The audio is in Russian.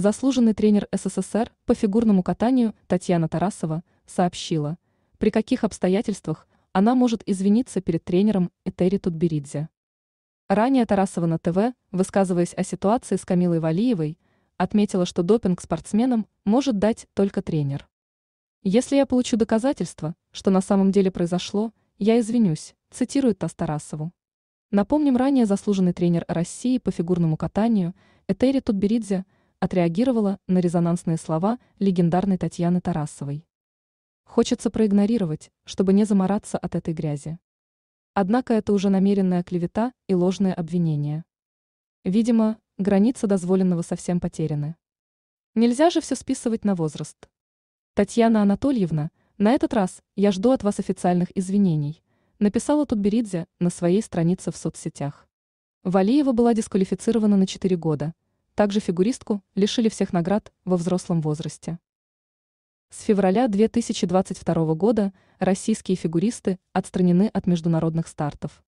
Заслуженный тренер СССР по фигурному катанию Татьяна Тарасова сообщила, при каких обстоятельствах она может извиниться перед тренером Этери Тутберидзе. Ранее Тарасова на ТВ, высказываясь о ситуации с Камилой Валиевой, отметила, что допинг спортсменам может дать только тренер. «Если я получу доказательства, что на самом деле произошло, я извинюсь», цитирует Тарасову. Напомним, ранее заслуженный тренер России по фигурному катанию Этери Тутберидзе – отреагировала на резонансные слова легендарной Татьяны Тарасовой. Хочется проигнорировать, чтобы не замораться от этой грязи. Однако это уже намеренная клевета и ложное обвинение. Видимо, граница дозволенного совсем потеряны. Нельзя же все списывать на возраст. Татьяна Анатольевна, на этот раз я жду от вас официальных извинений, написала Тутберидзе на своей странице в соцсетях. Валиева была дисквалифицирована на 4 года – также фигуристку лишили всех наград во взрослом возрасте. С февраля 2022 года российские фигуристы отстранены от международных стартов.